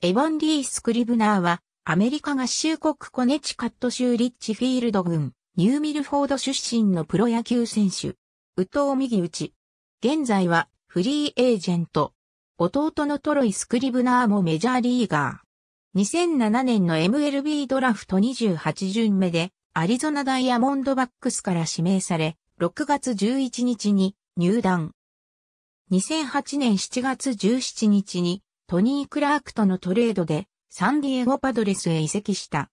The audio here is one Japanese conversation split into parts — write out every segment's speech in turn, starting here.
エヴァン・リー・スクリブナーは、アメリカ合衆国コネチカット州リッチフィールド郡、ニューミルフォード出身のプロ野球選手。宇藤右打ち。現在は、フリーエージェント。弟のトロイ・スクリブナーもメジャーリーガー。2007年の MLB ドラフト28巡目で、アリゾナダイヤモンドバックスから指名され、6月11日に入団。2008年7月17日にトニー・クラークとのトレードでサンディエゴパドレスへ移籍した。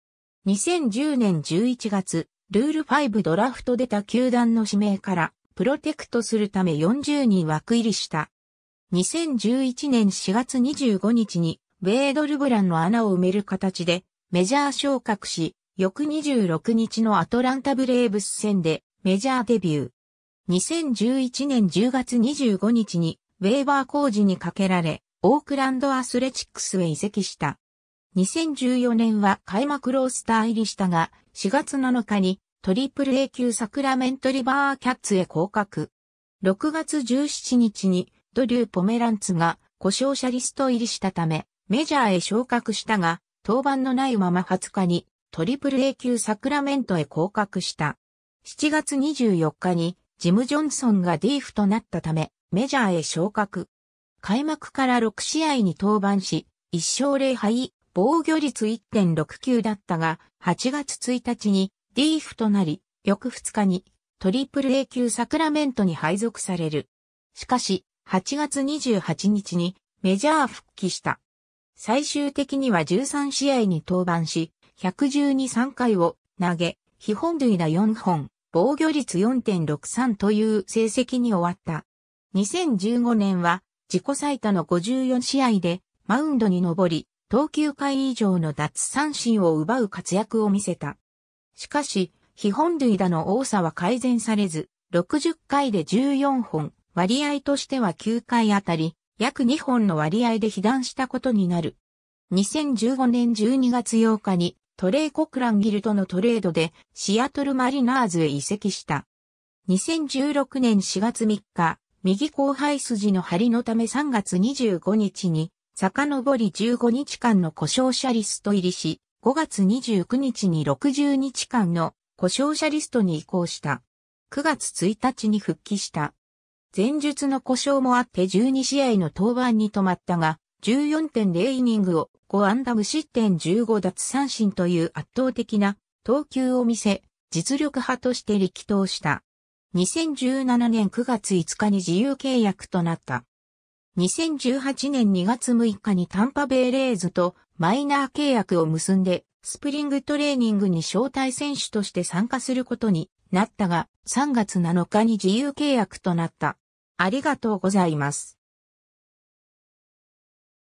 2010年11月、ルール5ドラフト出た球団の指名からプロテクトするため40人枠入りした。2011年4月25日にベード・ルブランの穴を埋める形でメジャー昇格し、翌26日のアトランタブレーブス戦でメジャーデビュー。2011年10月25日にウェーバー工事にかけられ、オークランドアスレチックスへ移籍した。2014年は開幕ロースター入りしたが、4月7日にトリプル A 級サクラメントリバーキャッツへ降格。6月17日にドリュー・ポメランツが故障者リスト入りしたため、メジャーへ昇格したが、登板のないまま20日にトリプル A 級サクラメントへ降格した。7月24日にジム・ジョンソンがディーフとなったため、メジャーへ昇格。開幕から6試合に登板し、1勝0敗、防御率1.69だったが、8月1日にリーフとなり、翌2日にトリプル A 級サクラメントに配属される。しかし、8月28日にメジャー復帰した。最終的には13試合に登板し、112-3回を投げ、基本類打4本、防御率4.63という成績に終わった。2015年は自己最多の54試合でマウンドに上り、投球回以上の脱三振を奪う活躍を見せた。しかし、非本類打の多さは改善されず、60回で14本、割合としては9回あたり、約2本の割合で被弾したことになる。2015年12月8日にトレイ・コクランギルとのトレードでシアトル・マリナーズへ移籍した。2016年4月3日、右後背筋の張りのため3月25日に、遡り15日間の故障者リスト入りし、5月29日に60日間の故障者リストに移行した。9月1日に復帰した。前述の故障もあって12試合の登板に止まったが、14.0イニングを5ンダム失点15奪三振という圧倒的な投球を見せ、実力派として力投した。2017年9月5日に自由契約となった。2018年2月6日にタンパベイレーズとマイナー契約を結んで、スプリングトレーニングに招待選手として参加することになったが、3月7日に自由契約となった。ありがとうございます。